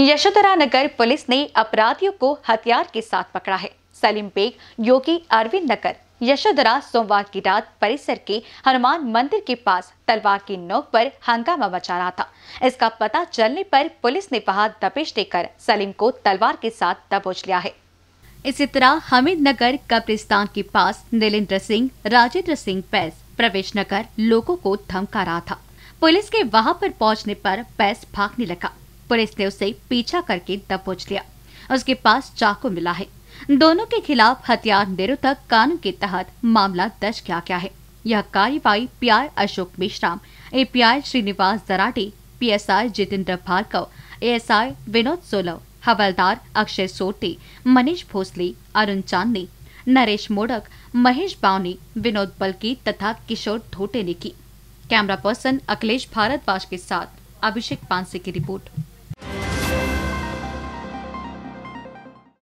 यशोधरा नगर police ने अपराधियों को हथियार के साथ पकड़ा है सलीम बेग योगी अरविंद नगर यशोधरा सोमवार की रात परिसर के हनुमान मंदिर के पास तलवार की नोक पर हंगामा मचा रहा था इसका पता चलने पर पुलिस ने वहां दबिश देकर सलीम को तलवार के साथ दबोच लिया है इसी तरह हमिद नगर कब्रिस्तान के पास नीलेंद्र सिंह राजेंद्र सिंह पैस प्रवेश नगर लोगों को धमका रहा था पुलिस के वहां पर पहुंचने पर पैस भागने लगा पुलिस ने उसे पीछा करके दबोच लिया उसके पास चाकू मिला है दोनों के खिलाफ हथियार निरोधक कानून के तहत मामला दर्ज किया गया है यह कार्यवाही आई अशोक मिश्राम API Shrinivas Darate PSI Jitendra Bhargav ASI Vinod Solav हवलदार अक्षय सोटे मनीष भोसले अरुण चांदी नरेश मोड़क महेश बावनी विनोद बल्की तथा किशोर धोटे ने की कैमरा पर्सन अखिलेश भारद्वाज के साथ अभिषेक पांसे की रिपोर्ट